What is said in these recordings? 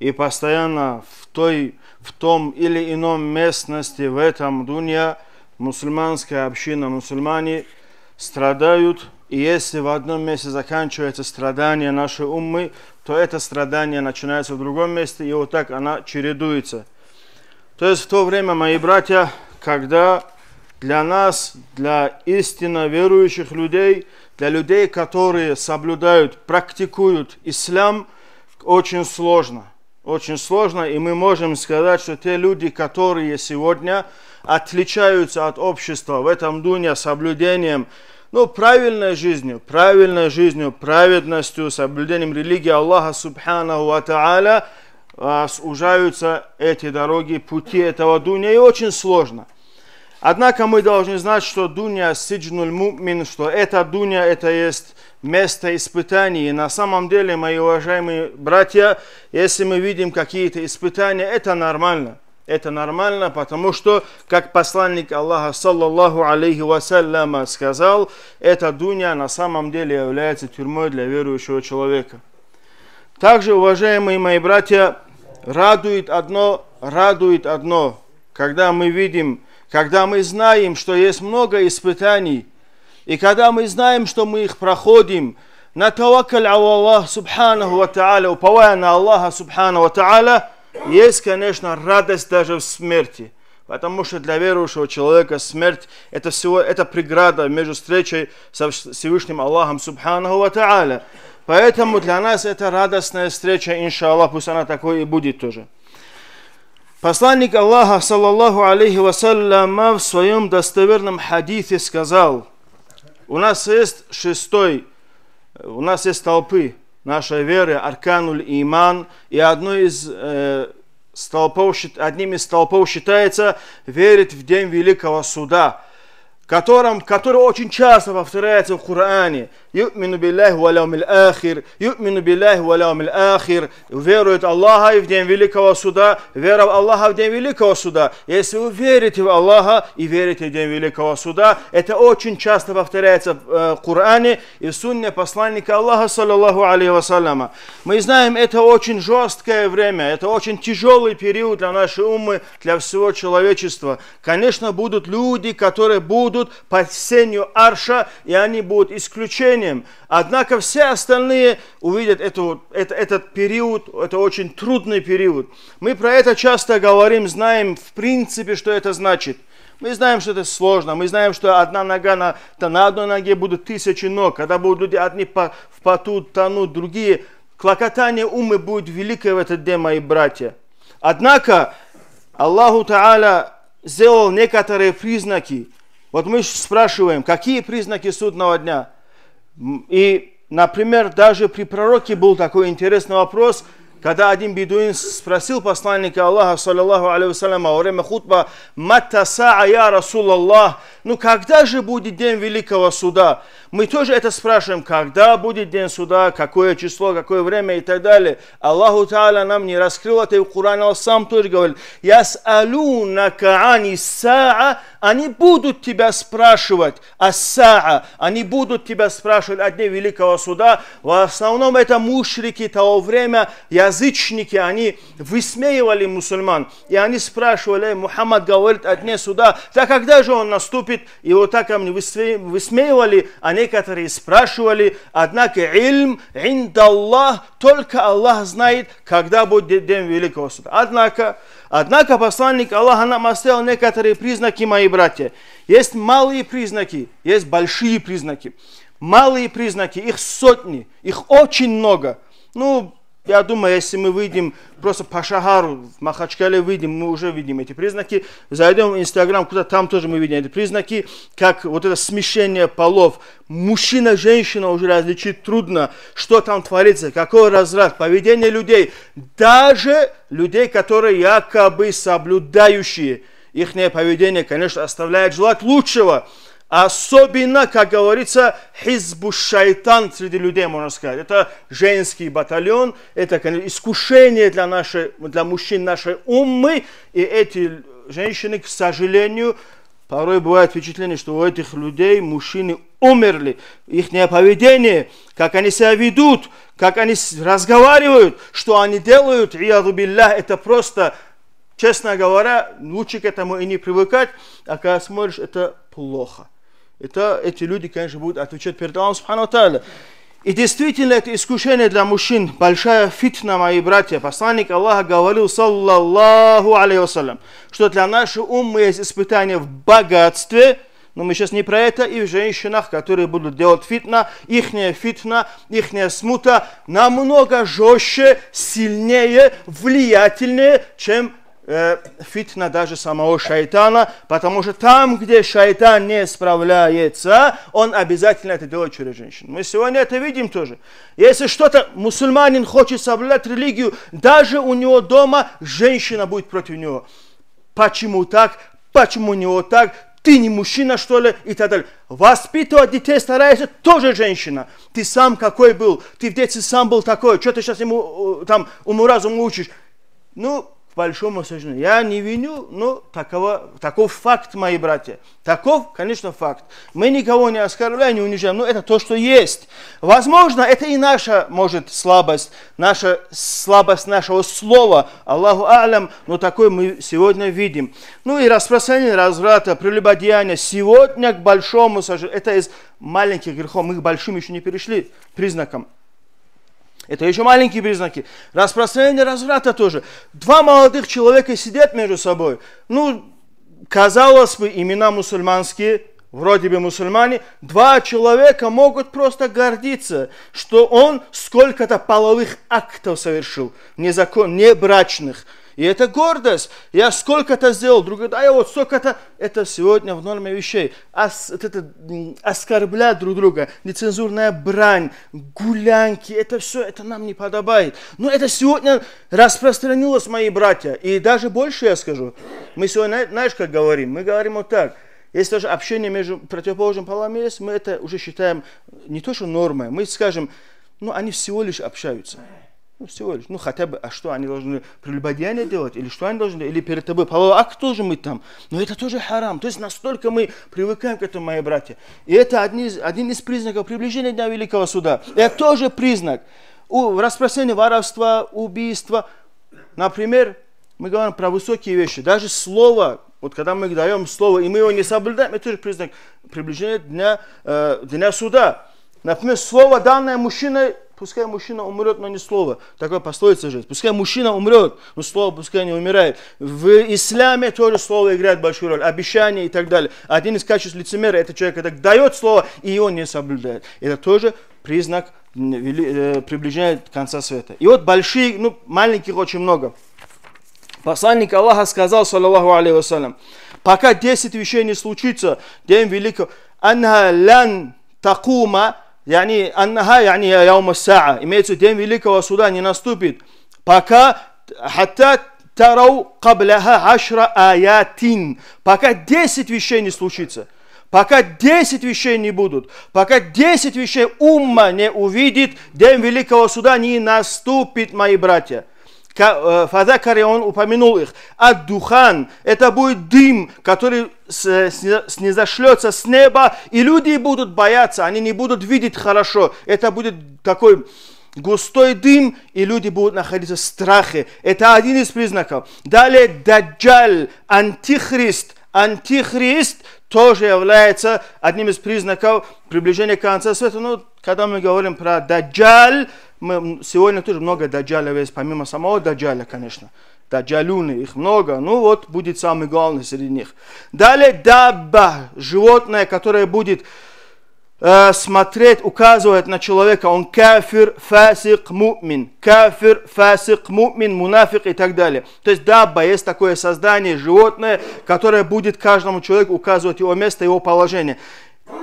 и постоянно в, той, в том или ином местности в этом дунья мусульманская община, мусульмане страдают, и если в одном месте заканчивается страдание нашей уммы, то это страдание начинается в другом месте, и вот так она чередуется. То есть в то время, мои братья, когда для нас, для истинно верующих людей, для людей, которые соблюдают, практикуют ислам, очень сложно. Очень сложно, и мы можем сказать, что те люди, которые сегодня отличаются от общества в этом дуне соблюдением ну, правильной жизнью, правильной жизнью, праведностью, соблюдением религии Аллаха Субхану Ва Тааля, а, сужаются эти дороги, пути этого дуня, и очень сложно. Однако мы должны знать, что дуня сиджнуль мумин, что эта дуня, это есть место испытаний. И на самом деле, мои уважаемые братья, если мы видим какие-то испытания, это нормально. Это нормально, потому что, как посланник Аллаха, саллаллаху алейхи вассаляма, сказал, эта дуня на самом деле является тюрьмой для верующего человека. Также, уважаемые мои братья, радует одно, радует одно, когда мы видим, когда мы знаем, что есть много испытаний – и когда мы знаем, что мы их проходим, на таваккаль Аллах Субханаху Ва Та'аля, уповая на Аллаха Субханаху Ва Та'аля, есть, конечно, радость даже в смерти. Потому что для верующего человека смерть – это всего это преграда между встречей со Всевышним Аллахом Субханаху Ва Та'аля. Поэтому для нас это радостная встреча, иншаллах, пусть она такой и будет тоже. Посланник Аллаха, саллаллаху алейхи вассаляма, в своем достоверном хадисе сказал – у нас есть шестой, э, у нас есть толпы нашей веры, Аркануль и Иман, и одной из э, столпов, одним из столпов считается верить в день Великого Суда, которым, который очень часто повторяется в Коране. Ю'мину биллахи ва ахир. Ю'мину биллахи ва ахир. Верует Аллаха и в день великого суда. Вера в Аллаха в день великого суда. Если вы верите в Аллаха и верите в день великого суда, это очень часто повторяется в Коране и в сунне посланника Аллаха, саллаллаху алейхи вассаляма. Мы знаем, это очень жесткое время, это очень тяжелый период для нашей умы, для всего человечества. Конечно, будут люди, которые будут под сенью арша, и они будут исключением служением. Однако все остальные увидят эту, это, этот период, это очень трудный период. Мы про это часто говорим, знаем в принципе, что это значит. Мы знаем, что это сложно. Мы знаем, что одна нога на, то на одной ноге будут тысячи ног. Когда будут люди одни по, в поту тонут, другие. Клокотание умы будет великое в этот день, мои братья. Однако Аллаху Та'аля сделал некоторые признаки. Вот мы спрашиваем, какие признаки судного дня – и, например, даже при пророке был такой интересный вопрос – когда один бедуин спросил посланника Аллаха, саллиллаху алейхи во время хутба, «Матта са'ая, Расулаллах, ну когда же будет день Великого Суда?» Мы тоже это спрашиваем, когда будет день суда, какое число, какое время и так далее. Аллаху Та'аля нам не раскрыл это, и в Коране он сам тоже говорит, яс «Яс'алунака ани са'а» Они будут тебя спрашивать о са'а, они будут тебя спрашивать о дне Великого Суда. В основном это мушрики того время, я язычники, они высмеивали мусульман. И они спрашивали, Мухаммад говорит, одни суда, так когда же он наступит? И вот так они высмеивали, а некоторые спрашивали. Однако ильм, индаллах, только Аллах знает, когда будет день Великого Суда. Однако, однако посланник Аллаха нам оставил некоторые признаки, мои братья. Есть малые признаки, есть большие признаки. Малые признаки, их сотни, их очень много. Ну, я думаю, если мы выйдем просто по Шахару, в Махачкале выйдем, мы уже видим эти признаки. Зайдем в Инстаграм, куда там тоже мы видим эти признаки, как вот это смещение полов. Мужчина, женщина уже различить трудно, что там творится, какой разрад, поведение людей. Даже людей, которые якобы соблюдающие. Их поведение, конечно, оставляет желать лучшего. Особенно, как говорится, хизбу шайтан среди людей, можно сказать. Это женский батальон, это конечно, искушение для, нашей, для мужчин нашей умы. И эти женщины, к сожалению, порой бывает впечатление, что у этих людей мужчины умерли. Их поведение, как они себя ведут, как они разговаривают, что они делают, и это просто честно говоря, лучше к этому и не привыкать, а когда смотришь, это плохо это эти люди, конечно, будут отвечать перед Аллахом Субхану Тайля. И действительно, это искушение для мужчин, большая фитна, мои братья. Посланник Аллаха говорил, саллаллаху алейхи что для нашей уммы есть испытание в богатстве, но мы сейчас не про это, и в женщинах, которые будут делать фитна, ихняя фитна, ихняя смута намного жестче, сильнее, влиятельнее, чем Э, фитна даже самого шайтана, потому что там, где шайтан не справляется, он обязательно это делает через женщин. Мы сегодня это видим тоже. Если что-то мусульманин хочет соблюдать религию, даже у него дома женщина будет против него. Почему так? Почему не него так? ты не мужчина, что ли, и так далее. Воспитывать детей старается тоже женщина. Ты сам какой был, ты в детстве сам был такой, что ты сейчас ему э, там уму-разуму учишь? Ну, большому сожалению. Я не виню, но такого таков факт, мои братья. Таков, конечно, факт. Мы никого не оскорбляем, не унижаем, но это то, что есть. Возможно, это и наша, может, слабость, наша слабость нашего слова, Аллаху Алям, но такой мы сегодня видим. Ну и распространение разврата, прелюбодеяния сегодня к большому сожалению, это из маленьких грехов, мы к большим еще не перешли признакам. Это еще маленькие признаки. Распространение разврата тоже. Два молодых человека сидят между собой. Ну, казалось бы, имена мусульманские, вроде бы мусульмане, два человека могут просто гордиться, что он сколько-то половых актов совершил, незакон, небрачных. брачных и это гордость. Я сколько-то сделал, другой, да, я вот сколько то Это сегодня в норме вещей. Ос, это, оскорблять друг друга, нецензурная брань, гулянки, это все, это нам не подобает. Но это сегодня распространилось, мои братья. И даже больше я скажу. Мы сегодня, знаешь, как говорим? Мы говорим вот так. Если даже общение между противоположным полом есть, мы это уже считаем не то, что нормой. Мы скажем, ну, они всего лишь общаются. Ну, всего лишь. Ну, хотя бы, а что, они должны прелюбодеяние делать? Или что они должны? Или перед тобой половой акт тоже мы там? Но это тоже харам. То есть настолько мы привыкаем к этому, мои братья. И это одни, один из признаков приближения Дня Великого Суда. Это тоже признак. У распространения воровства, убийства. Например, мы говорим про высокие вещи. Даже слово, вот когда мы даем слово, и мы его не соблюдаем, это тоже признак приближения Дня, э, дня Суда. Например, слово, данное мужчиной, Пускай мужчина умрет, но не слово. Такое пословица же. Пускай мужчина умрет, но слово пускай не умирает. В исламе тоже слово играет большую роль. Обещание и так далее. Один из качеств лицемера – это человек, который дает слово, и он не соблюдает. Это тоже признак э, приближает конца света. И вот большие, ну, маленьких очень много. Посланник Аллаха сказал, саллаллаху алейхи вассалям, пока 10 вещей не случится, день великого, анха лан такума يعني أنها يعني يوم الساعة имеется день великого суда не наступит пока حتى تروا قبلها عشر آيات пока 10 вещей не случится пока 10 вещей не будут, пока 10 вещей умма не увидит, день Великого Суда не наступит, мои братья. Э, Фазакари он упомянул их. От духан это будет дым, который э, снизошлется с неба, и люди будут бояться, они не будут видеть хорошо. Это будет такой густой дым, и люди будут находиться в страхе. Это один из признаков. Далее даджаль, антихрист. Антихрист тоже является одним из признаков приближения конца света. Но ну, когда мы говорим про даджаль, мы, сегодня тоже много даджаля есть, помимо самого даджаля, конечно. Даджалюны, их много, ну вот будет самый главный среди них. Далее дабба, животное, которое будет э, смотреть, указывает на человека, он кафир, фасик, мумин, кафир, фасик, мумин, мунафик и так далее. То есть дабба, есть такое создание, животное, которое будет каждому человеку указывать его место, его положение.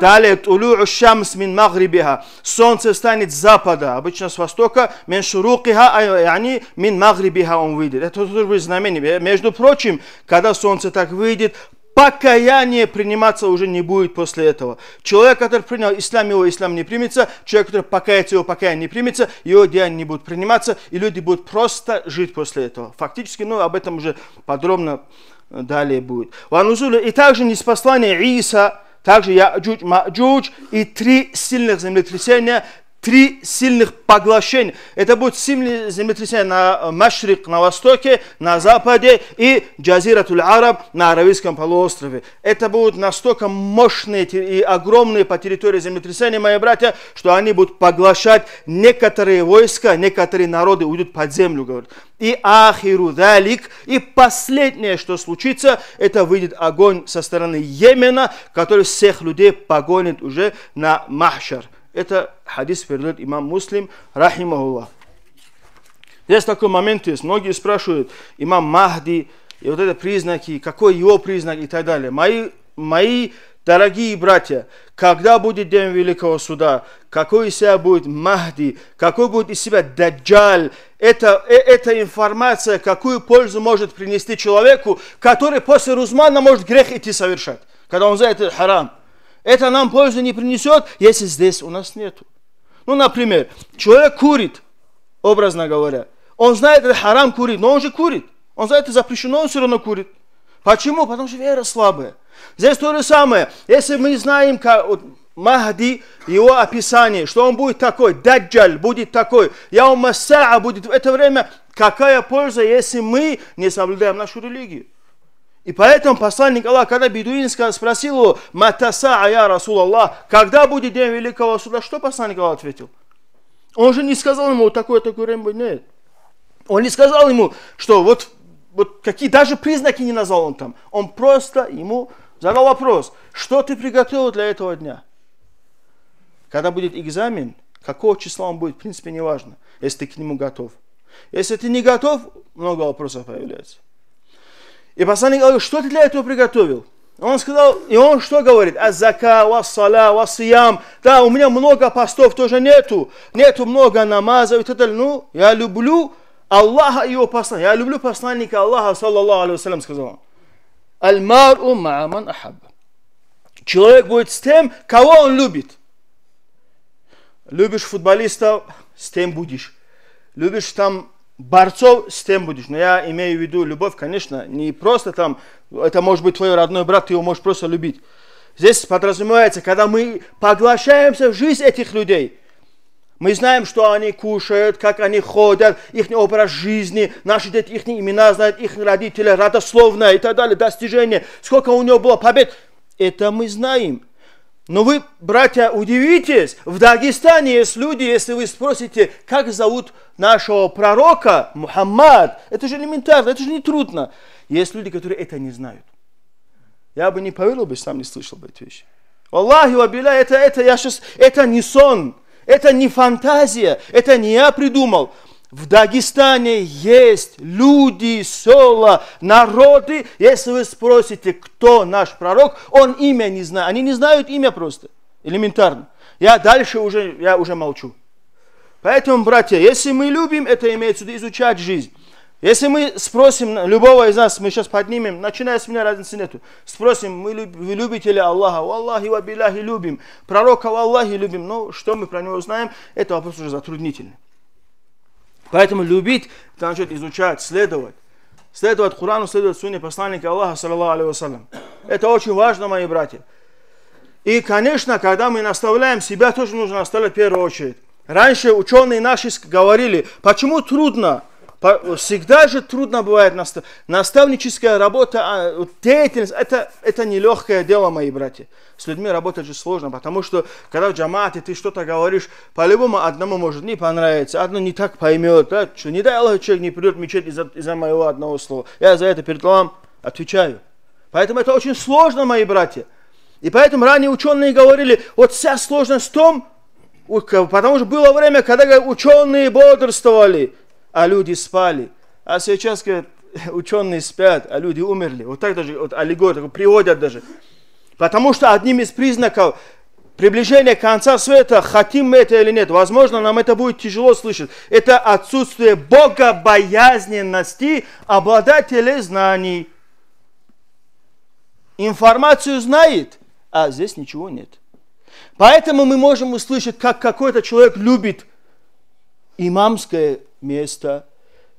Далее, тулю шамс мин магрибиха. Солнце встанет с запада, обычно с востока, мин шурукиха, а они мин магрибиха он выйдет. Это тоже будет знамение. Э, между прочим, когда солнце так выйдет, покаяние приниматься уже не будет после этого. Человек, который принял ислам, его ислам не примется. Человек, который покается, его покаяние не примется. Его деяния не будут приниматься. И люди будут просто жить после этого. Фактически, ну, об этом уже подробно э, далее будет. И также неспослание Иса – также Яджуч, Маджуч и три сильных землетрясения, три сильных поглощения. Это будет сильное землетрясение на э, Машрик, на востоке, на западе и Джазиратуль Араб на Аравийском полуострове. Это будут настолько мощные и огромные по территории землетрясения, мои братья, что они будут поглощать некоторые войска, некоторые народы уйдут под землю, говорят. И ахиру далик. И последнее, что случится, это выйдет огонь со стороны Йемена, который всех людей погонит уже на Махшар. Это хадис передает имам Муслим, рахимахуллах. Здесь такой момент есть. Многие спрашивают, имам Махди, и вот это признаки, какой его признак и так далее. Мои, мои дорогие братья, когда будет день Великого Суда, какой из себя будет Махди, какой будет из себя Даджаль, это, э, эта информация, какую пользу может принести человеку, который после Рузмана может грех идти совершать, когда он за это харам. Это нам пользу не принесет, если здесь у нас нету. Ну, например, человек курит, образно говоря. Он знает, это харам курит, но он же курит. Он знает, это запрещено, он все равно курит. Почему? Потому что вера слабая. Здесь то же самое. Если мы знаем, как, вот, Махди, его описание, что он будет такой, Даджаль будет такой, Яумасаа будет в это время, какая польза, если мы не соблюдаем нашу религию? И поэтому посланник Аллаха, когда бедуин спросил его, «Матаса ая Расул Аллах, когда будет день Великого Суда?» Что посланник Аллаха ответил? Он же не сказал ему, вот такое-такое время будет. Нет. Он не сказал ему, что вот, вот какие даже признаки не назвал он там. Он просто ему задал вопрос, что ты приготовил для этого дня? Когда будет экзамен, какого числа он будет, в принципе, неважно, если ты к нему готов. Если ты не готов, много вопросов появляется. И посланник говорит, что ты для этого приготовил? Он сказал, и он что говорит? Азака, вассаля, вассиям. Да, у меня много постов тоже нету. Нету много намазов и так далее. Ну, я люблю Аллаха и его посланника. Я люблю посланника Аллаха, саллаллаху алейхи сказал он. Альмар умаман ахаб. Человек будет с тем, кого он любит. Любишь футболистов, с тем будешь. Любишь там борцов с тем будешь. Но я имею в виду любовь, конечно, не просто там, это может быть твой родной брат, ты его можешь просто любить. Здесь подразумевается, когда мы поглощаемся в жизнь этих людей, мы знаем, что они кушают, как они ходят, их образ жизни, наши дети, их имена знают, их родители, родословные и так далее, достижения, сколько у него было побед. Это мы знаем. Но вы, братья, удивитесь, в Дагестане есть люди, если вы спросите, как зовут нашего пророка Мухаммад, это же элементарно, это же не трудно. Есть люди, которые это не знают. Я бы не поверил бы, сам не слышал бы эти вещи. Аллаху вабиля, это, это, я сейчас, это не сон, это не фантазия, это не я придумал. В Дагестане есть люди, села, народы. Если вы спросите, кто наш пророк, он имя не знает. Они не знают имя просто, элементарно. Я дальше уже, я уже молчу. Поэтому, братья, если мы любим, это имеется в виду изучать жизнь. Если мы спросим любого из нас, мы сейчас поднимем, начиная с меня, разницы нету. Спросим, мы люб, вы любите ли Аллаха? Аллахи ва биляхи любим. Пророка Аллахи любим. Но ну, что мы про него знаем, это вопрос уже затруднительный. Поэтому любить, это значит изучать, следовать. Следовать Курану, следовать Сунне посланника Аллаха, саллаллаху алейхи Это очень важно, мои братья. И, конечно, когда мы наставляем себя, тоже нужно наставлять в первую очередь. Раньше ученые наши говорили, почему трудно Всегда же трудно бывает настав... наставническая работа, а, деятельность. Это, это нелегкое дело, мои братья. С людьми работать же сложно, потому что когда в джамате ты что-то говоришь, по-любому одному может не понравиться, одно не так поймет. Да? Что, не дай Аллах, человек не придет в мечеть из-за, из моего одного слова. Я за это перед вам отвечаю. Поэтому это очень сложно, мои братья. И поэтому ранее ученые говорили, вот вся сложность в том, потому что было время, когда ученые бодрствовали, а люди спали. А сейчас, говорят, ученые спят, а люди умерли. Вот так даже, вот аллегорию приводят даже. Потому что одним из признаков приближения конца света, хотим мы это или нет, возможно, нам это будет тяжело слышать, это отсутствие богобоязненности обладателей знаний. Информацию знает, а здесь ничего нет. Поэтому мы можем услышать, как какой-то человек любит имамское место.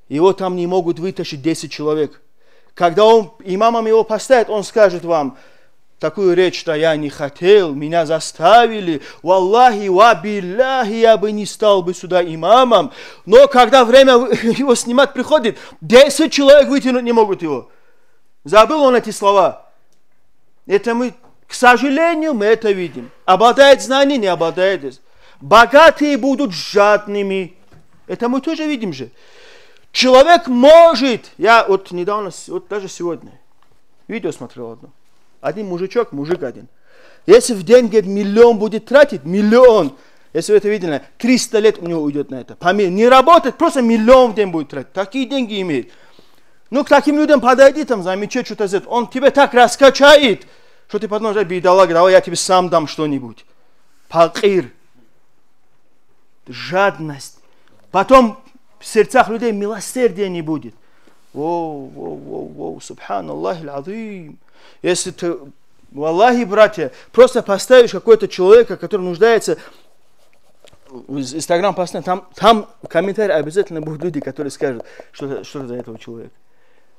Его там не могут вытащить 10 человек. Когда он, имамом его поставит, он скажет вам, такую речь, что я не хотел, меня заставили, валлахи, ва билляхи, я бы не стал бы сюда имамом. Но когда время его снимать приходит, 10 человек вытянуть не могут его. Забыл он эти слова. Это мы, к сожалению, мы это видим. Обладает знание, не обладает. Богатые будут жадными, это мы тоже видим же. Человек может, я вот недавно, вот даже сегодня, видео смотрел одно. Один мужичок, мужик один. Если в день, говорит, миллион будет тратить, миллион, если вы это видели, 300 лет у него уйдет на это. Не работает, просто миллион в день будет тратить. Такие деньги имеет. Ну, к таким людям подойди, там, замечай, что-то сделать. Он тебе так раскачает, что ты потом уже бедолага, давай я тебе сам дам что-нибудь. Пакир. Жадность. Потом в сердцах людей милосердия не будет. Воу, воу, воу, воу, Субхан Аллах Если ты, валлахи, братья, просто поставишь какой-то человека, который нуждается Инстаграм постоянно, там, там в комментариях обязательно будут люди, которые скажут, что, что за этого человека.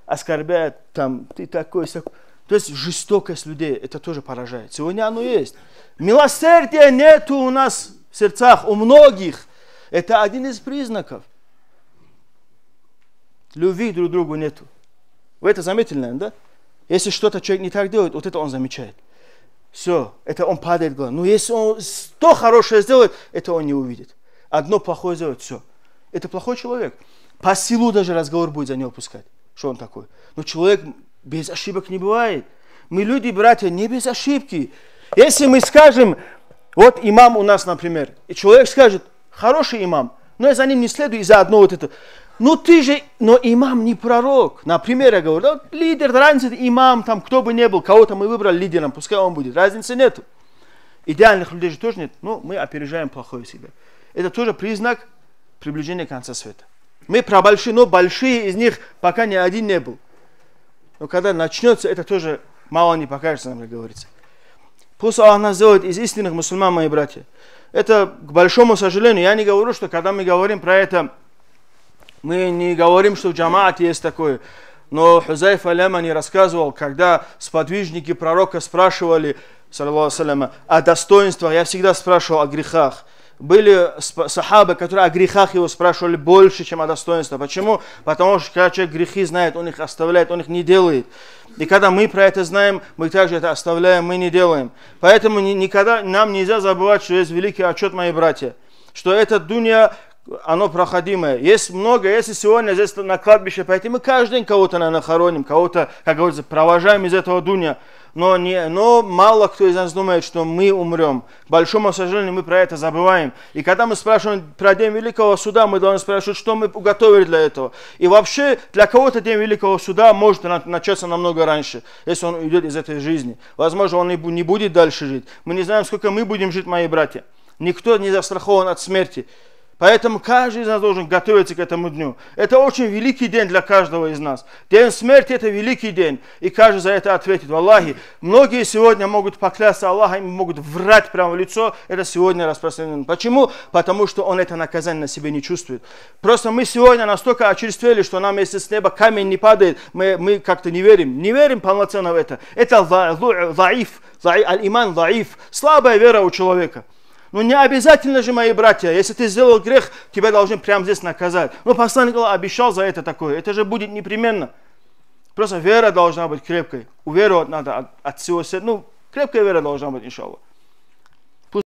Оскорбят, там, ты такой, такой. То есть жестокость людей, это тоже поражает. Сегодня оно есть. Милосердия нету у нас в сердцах, у многих. Это один из признаков. Любви друг другу нету. Вы это заметили, наверное, да? Если что-то человек не так делает, вот это он замечает. Все, это он падает глаз. Но если он то хорошее сделает, это он не увидит. Одно плохое сделает, все. Это плохой человек. По силу даже разговор будет за него пускать, что он такой. Но человек без ошибок не бывает. Мы люди, братья, не без ошибки. Если мы скажем, вот имам у нас, например, и человек скажет, хороший имам, но я за ним не следую из-за одного вот этого. Ну ты же, но имам не пророк. Например, я говорю, да, лидер, разница, имам, там, кто бы ни был, кого-то мы выбрали лидером, пускай он будет, разницы нету. Идеальных людей же тоже нет, но ну, мы опережаем плохое себя. Это тоже признак приближения конца света. Мы про большие, но большие из них пока ни один не был. Но когда начнется, это тоже мало не покажется, нам, как говорится. Пусть нас сделает из истинных мусульман, мои братья. Это, к большому сожалению, я не говорю, что когда мы говорим про это, мы не говорим, что в джамаате есть такое. Но Хузайф Алямани рассказывал, когда сподвижники пророка спрашивали, салям, о достоинствах, я всегда спрашивал о грехах были сахабы, которые о грехах его спрашивали больше, чем о достоинстве. Почему? Потому что когда человек грехи знает, он их оставляет, он их не делает. И когда мы про это знаем, мы также это оставляем, мы не делаем. Поэтому никогда нам нельзя забывать, что есть великий отчет, мои братья, что эта дунья, оно проходимое. Есть много, если сегодня здесь на кладбище пойти, мы каждый день кого-то, наверное, хороним, кого-то, как говорится, провожаем из этого дуня но, не, но мало кто из нас думает, что мы умрем. К большому сожалению, мы про это забываем. И когда мы спрашиваем про День Великого Суда, мы должны спрашивать, что мы уготовили для этого. И вообще, для кого-то День Великого Суда может начаться намного раньше, если он уйдет из этой жизни. Возможно, он не будет дальше жить. Мы не знаем, сколько мы будем жить, мои братья. Никто не застрахован от смерти. Поэтому каждый из нас должен готовиться к этому дню. Это очень великий день для каждого из нас. День смерти – это великий день. И каждый за это ответит. Аллахи, многие сегодня могут поклясться Аллахом, могут врать прямо в лицо. Это сегодня распространено. Почему? Потому что он это наказание на себе не чувствует. Просто мы сегодня настолько очерствели, что нам, если с неба камень не падает, мы, мы как-то не верим. Не верим полноценно в это. Это лаиф, аль-иман лаиф, слабая вера у человека – но ну, не обязательно же, мои братья, если ты сделал грех, тебя должны прямо здесь наказать. Но ну, посланник Аллаха обещал за это такое. Это же будет непременно. Просто вера должна быть крепкой. Уверовать надо от, от всего сердца. Ну, крепкая вера должна быть, иншаллах.